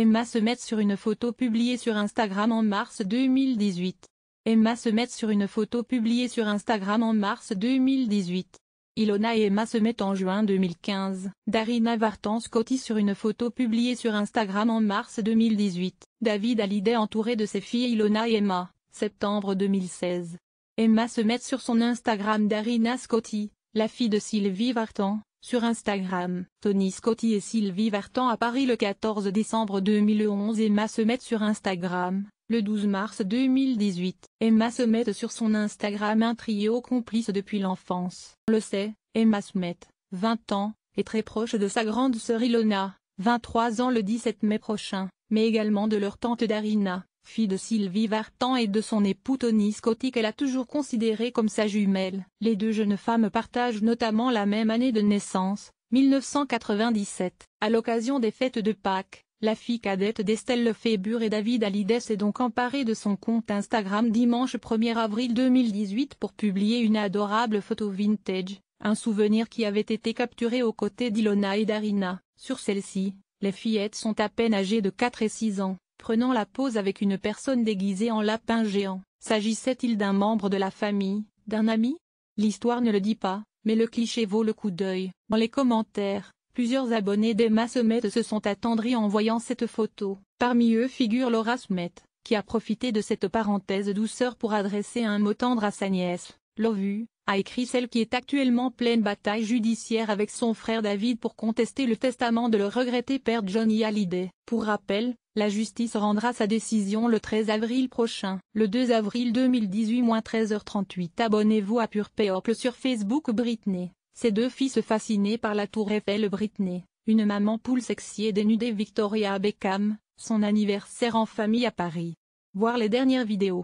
Emma se met sur une photo publiée sur Instagram en mars 2018. Emma se met sur une photo publiée sur Instagram en mars 2018. Ilona et Emma se mettent en juin 2015. Darina Vartan Scotty sur une photo publiée sur Instagram en mars 2018. David Hallyday entouré de ses filles Ilona et Emma, septembre 2016. Emma se met sur son Instagram Darina Scotty, la fille de Sylvie Vartan, sur Instagram, Tony Scotti et Sylvie Vartan à Paris le 14 décembre 2011 Emma se met sur Instagram, le 12 mars 2018. Emma se met sur son Instagram un trio complice depuis l'enfance. On le sait, Emma met, 20 ans, est très proche de sa grande sœur Ilona, 23 ans le 17 mai prochain, mais également de leur tante Darina, Fille de Sylvie Vartan et de son époux Tony Scotty qu'elle a toujours considéré comme sa jumelle. Les deux jeunes femmes partagent notamment la même année de naissance, 1997. À l'occasion des fêtes de Pâques, la fille cadette d'Estelle Lefebvre et David Hallyday s'est donc emparée de son compte Instagram dimanche 1er avril 2018 pour publier une adorable photo vintage, un souvenir qui avait été capturé aux côtés d'Ilona et d'Arina. Sur celle-ci, les fillettes sont à peine âgées de 4 et 6 ans prenant la pose avec une personne déguisée en lapin géant. S'agissait-il d'un membre de la famille, d'un ami L'histoire ne le dit pas, mais le cliché vaut le coup d'œil. Dans les commentaires, plusieurs abonnés d'Emma Smet se sont attendris en voyant cette photo. Parmi eux figure Laura Smet, qui a profité de cette parenthèse douceur pour adresser un mot tendre à sa nièce. Lovu, a écrit celle qui est actuellement pleine bataille judiciaire avec son frère David pour contester le testament de le regretté père Johnny Hallyday. Pour rappel, la justice rendra sa décision le 13 avril prochain. Le 2 avril 2018 13h38 Abonnez-vous à Pure People sur Facebook Britney, ses deux fils fascinés par la tour Eiffel Britney, une maman poule sexy et dénudée Victoria Beckham, son anniversaire en famille à Paris. Voir les dernières vidéos.